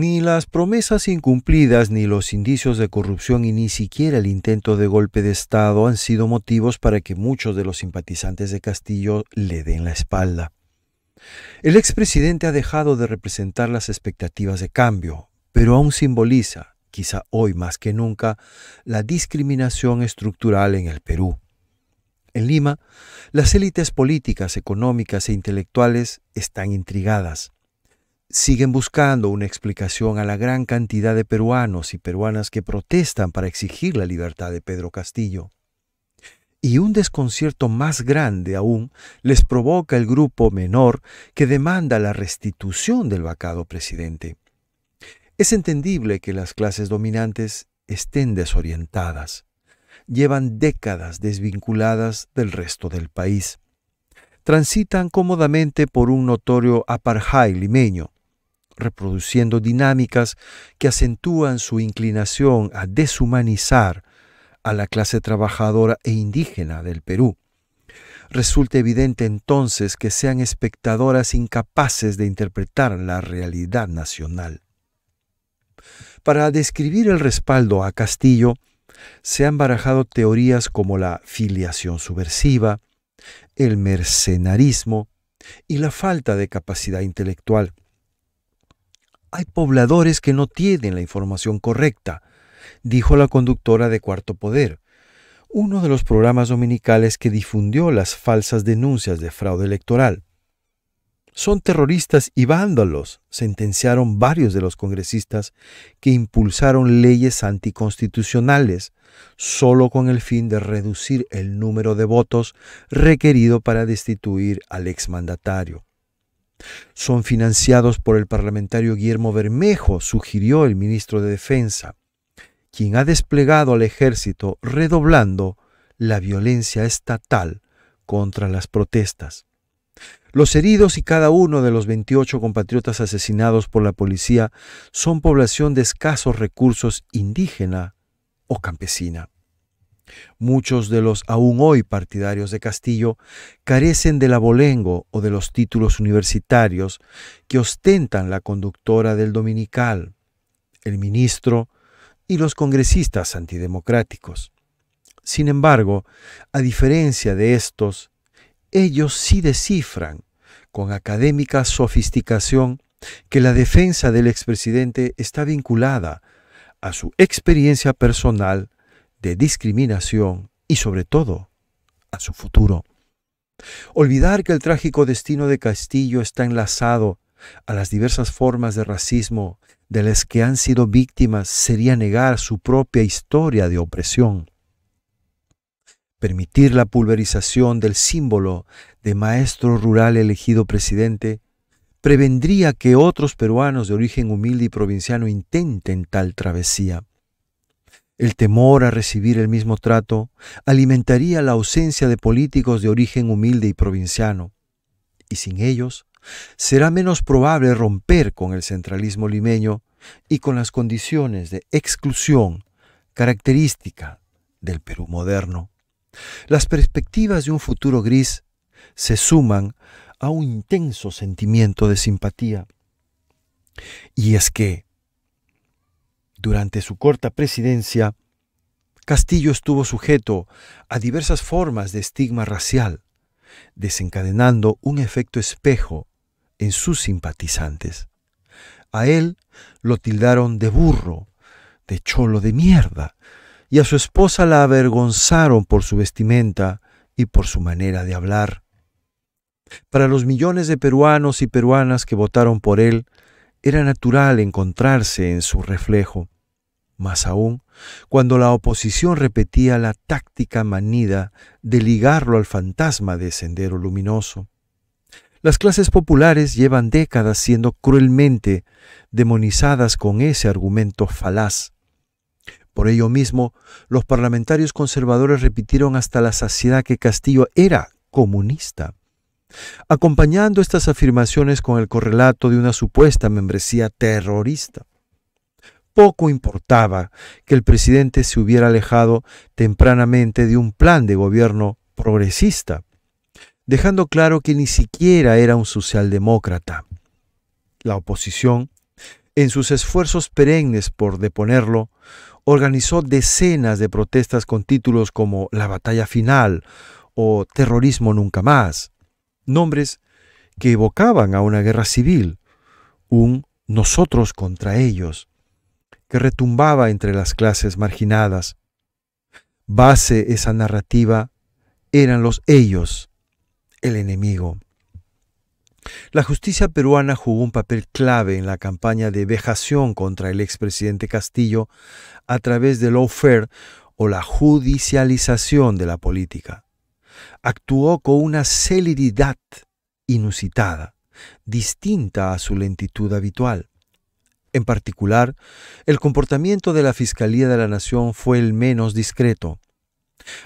Ni las promesas incumplidas, ni los indicios de corrupción y ni siquiera el intento de golpe de Estado han sido motivos para que muchos de los simpatizantes de Castillo le den la espalda. El expresidente ha dejado de representar las expectativas de cambio, pero aún simboliza, quizá hoy más que nunca, la discriminación estructural en el Perú. En Lima, las élites políticas, económicas e intelectuales están intrigadas siguen buscando una explicación a la gran cantidad de peruanos y peruanas que protestan para exigir la libertad de Pedro Castillo. Y un desconcierto más grande aún les provoca el grupo menor que demanda la restitución del vacado presidente. Es entendible que las clases dominantes estén desorientadas. Llevan décadas desvinculadas del resto del país transitan cómodamente por un notorio apartheid limeño, reproduciendo dinámicas que acentúan su inclinación a deshumanizar a la clase trabajadora e indígena del Perú. Resulta evidente entonces que sean espectadoras incapaces de interpretar la realidad nacional. Para describir el respaldo a Castillo, se han barajado teorías como la filiación subversiva, el mercenarismo y la falta de capacidad intelectual hay pobladores que no tienen la información correcta, dijo la conductora de Cuarto Poder, uno de los programas dominicales que difundió las falsas denuncias de fraude electoral. Son terroristas y vándalos, sentenciaron varios de los congresistas que impulsaron leyes anticonstitucionales, solo con el fin de reducir el número de votos requerido para destituir al exmandatario. Son financiados por el parlamentario Guillermo Bermejo, sugirió el ministro de Defensa, quien ha desplegado al ejército redoblando la violencia estatal contra las protestas. Los heridos y cada uno de los 28 compatriotas asesinados por la policía son población de escasos recursos indígena o campesina. Muchos de los aún hoy partidarios de Castillo carecen del abolengo o de los títulos universitarios que ostentan la conductora del dominical, el ministro y los congresistas antidemocráticos. Sin embargo, a diferencia de estos, ellos sí descifran, con académica sofisticación, que la defensa del expresidente está vinculada a su experiencia personal de discriminación y sobre todo a su futuro. Olvidar que el trágico destino de Castillo está enlazado a las diversas formas de racismo de las que han sido víctimas sería negar su propia historia de opresión. Permitir la pulverización del símbolo de maestro rural elegido presidente prevendría que otros peruanos de origen humilde y provinciano intenten tal travesía. El temor a recibir el mismo trato alimentaría la ausencia de políticos de origen humilde y provinciano, y sin ellos será menos probable romper con el centralismo limeño y con las condiciones de exclusión característica del Perú moderno. Las perspectivas de un futuro gris se suman a un intenso sentimiento de simpatía. Y es que durante su corta presidencia, Castillo estuvo sujeto a diversas formas de estigma racial, desencadenando un efecto espejo en sus simpatizantes. A él lo tildaron de burro, de cholo de mierda, y a su esposa la avergonzaron por su vestimenta y por su manera de hablar. Para los millones de peruanos y peruanas que votaron por él, era natural encontrarse en su reflejo. Más aún, cuando la oposición repetía la táctica manida de ligarlo al fantasma de Sendero Luminoso. Las clases populares llevan décadas siendo cruelmente demonizadas con ese argumento falaz. Por ello mismo, los parlamentarios conservadores repitieron hasta la saciedad que Castillo era comunista. Acompañando estas afirmaciones con el correlato de una supuesta membresía terrorista poco importaba que el presidente se hubiera alejado tempranamente de un plan de gobierno progresista, dejando claro que ni siquiera era un socialdemócrata. La oposición, en sus esfuerzos perennes por deponerlo, organizó decenas de protestas con títulos como La batalla final o Terrorismo nunca más, nombres que evocaban a una guerra civil, un nosotros contra ellos, que retumbaba entre las clases marginadas. Base esa narrativa eran los ellos, el enemigo. La justicia peruana jugó un papel clave en la campaña de vejación contra el expresidente Castillo a través del lawfare o la judicialización de la política. Actuó con una celeridad inusitada, distinta a su lentitud habitual. En particular, el comportamiento de la Fiscalía de la Nación fue el menos discreto.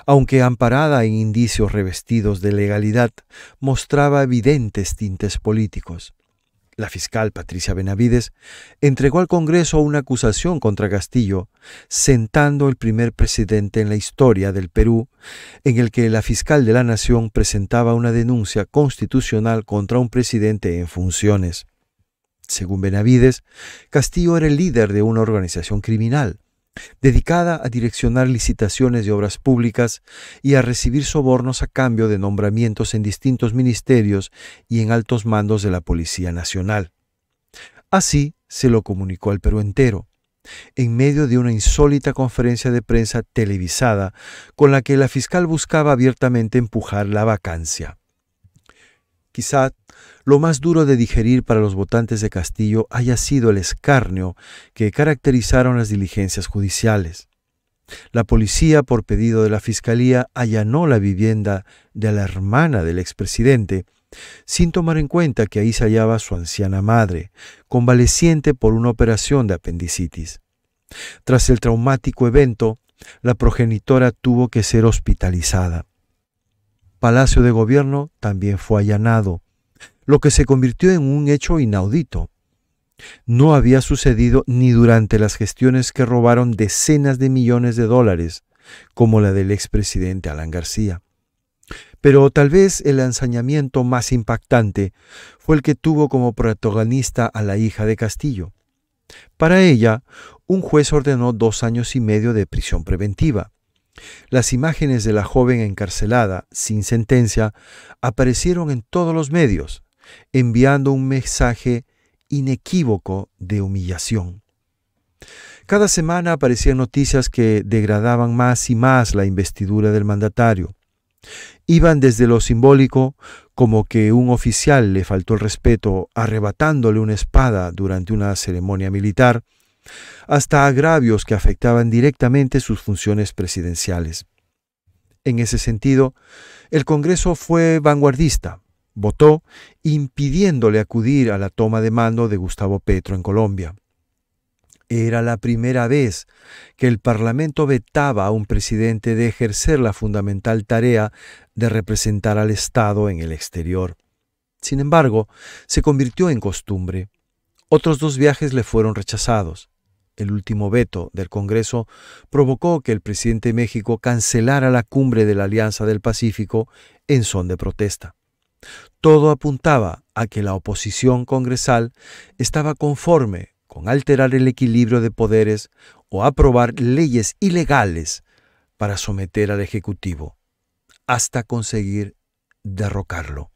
Aunque amparada en indicios revestidos de legalidad, mostraba evidentes tintes políticos. La fiscal Patricia Benavides entregó al Congreso una acusación contra Castillo, sentando el primer presidente en la historia del Perú, en el que la fiscal de la Nación presentaba una denuncia constitucional contra un presidente en funciones. Según Benavides, Castillo era el líder de una organización criminal, dedicada a direccionar licitaciones de obras públicas y a recibir sobornos a cambio de nombramientos en distintos ministerios y en altos mandos de la Policía Nacional. Así se lo comunicó al Perú entero, en medio de una insólita conferencia de prensa televisada con la que la fiscal buscaba abiertamente empujar la vacancia. Quizá lo más duro de digerir para los votantes de Castillo haya sido el escarnio que caracterizaron las diligencias judiciales. La policía, por pedido de la Fiscalía, allanó la vivienda de la hermana del expresidente, sin tomar en cuenta que ahí se hallaba su anciana madre, convaleciente por una operación de apendicitis. Tras el traumático evento, la progenitora tuvo que ser hospitalizada. Palacio de Gobierno también fue allanado lo que se convirtió en un hecho inaudito. No había sucedido ni durante las gestiones que robaron decenas de millones de dólares, como la del expresidente Alan García. Pero tal vez el ensañamiento más impactante fue el que tuvo como protagonista a la hija de Castillo. Para ella, un juez ordenó dos años y medio de prisión preventiva. Las imágenes de la joven encarcelada, sin sentencia, aparecieron en todos los medios, enviando un mensaje inequívoco de humillación. Cada semana aparecían noticias que degradaban más y más la investidura del mandatario. Iban desde lo simbólico, como que un oficial le faltó el respeto arrebatándole una espada durante una ceremonia militar, hasta agravios que afectaban directamente sus funciones presidenciales. En ese sentido, el Congreso fue vanguardista votó, impidiéndole acudir a la toma de mando de Gustavo Petro en Colombia. Era la primera vez que el Parlamento vetaba a un presidente de ejercer la fundamental tarea de representar al Estado en el exterior. Sin embargo, se convirtió en costumbre. Otros dos viajes le fueron rechazados. El último veto del Congreso provocó que el presidente de México cancelara la cumbre de la Alianza del Pacífico en son de protesta. Todo apuntaba a que la oposición congresal estaba conforme con alterar el equilibrio de poderes o aprobar leyes ilegales para someter al Ejecutivo, hasta conseguir derrocarlo.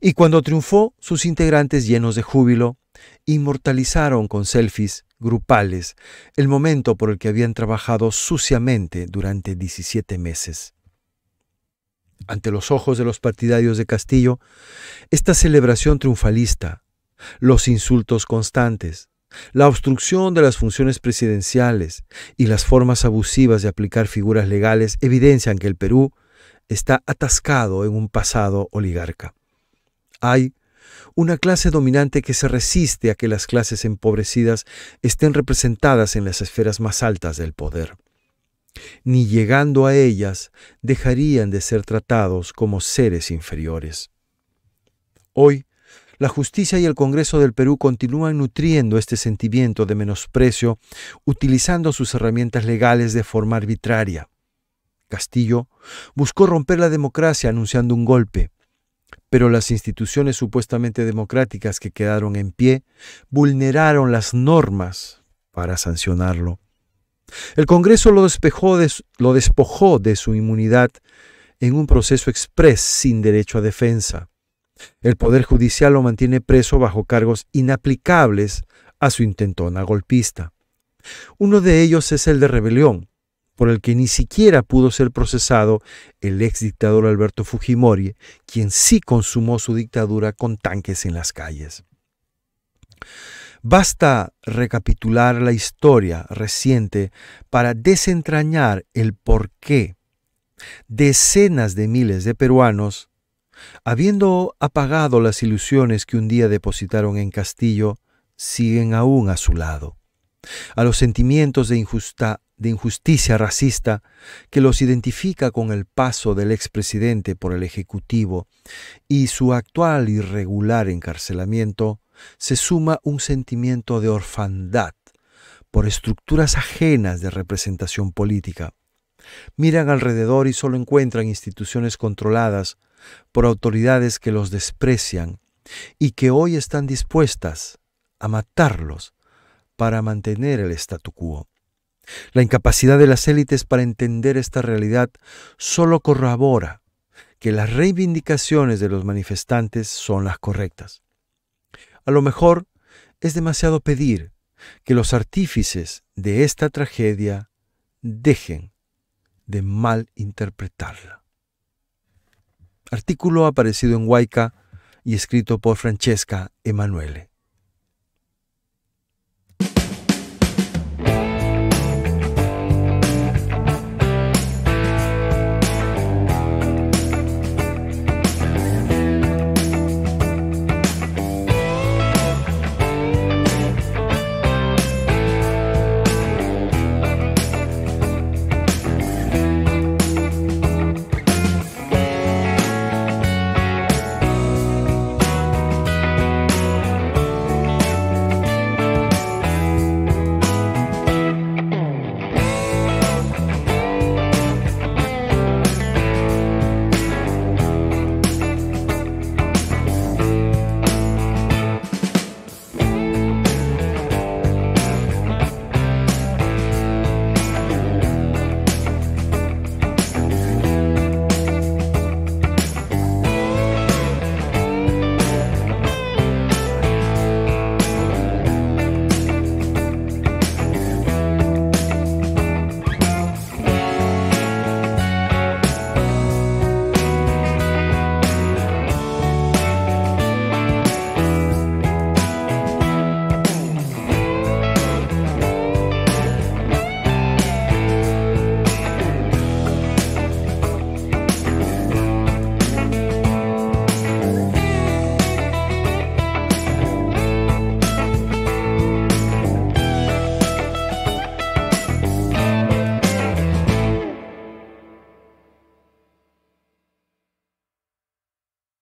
Y cuando triunfó, sus integrantes llenos de júbilo, inmortalizaron con selfies grupales el momento por el que habían trabajado suciamente durante 17 meses ante los ojos de los partidarios de Castillo, esta celebración triunfalista, los insultos constantes, la obstrucción de las funciones presidenciales y las formas abusivas de aplicar figuras legales evidencian que el Perú está atascado en un pasado oligarca. Hay una clase dominante que se resiste a que las clases empobrecidas estén representadas en las esferas más altas del poder ni llegando a ellas dejarían de ser tratados como seres inferiores. Hoy, la justicia y el Congreso del Perú continúan nutriendo este sentimiento de menosprecio utilizando sus herramientas legales de forma arbitraria. Castillo buscó romper la democracia anunciando un golpe, pero las instituciones supuestamente democráticas que quedaron en pie vulneraron las normas para sancionarlo. El Congreso lo, despojó de su inmunidad en un proceso exprés sin derecho a defensa. El Poder Judicial lo mantiene preso bajo cargos inaplicables a su intentona golpista. Uno de ellos es el de rebelión, por el que ni siquiera pudo ser procesado el ex dictador Alberto Fujimori, quien sí consumó su dictadura con tanques en las calles. Basta recapitular la historia reciente para desentrañar el por qué decenas de miles de peruanos, habiendo apagado las ilusiones que un día depositaron en Castillo, siguen aún a su lado. A los sentimientos de, injusticia racista que los identifica con el paso del expresidente por el Ejecutivo y su actual irregular encarcelamiento, se suma un sentimiento de orfandad por estructuras ajenas de representación política. Miran alrededor y solo encuentran instituciones controladas por autoridades que los desprecian y que hoy están dispuestas a matarlos para mantener el statu quo. La incapacidad de las élites para entender esta realidad solo corrobora que las reivindicaciones de los manifestantes son las correctas. A lo mejor es demasiado pedir que los artífices de esta tragedia dejen de malinterpretarla. Artículo aparecido en Huayca y escrito por Francesca Emanuele.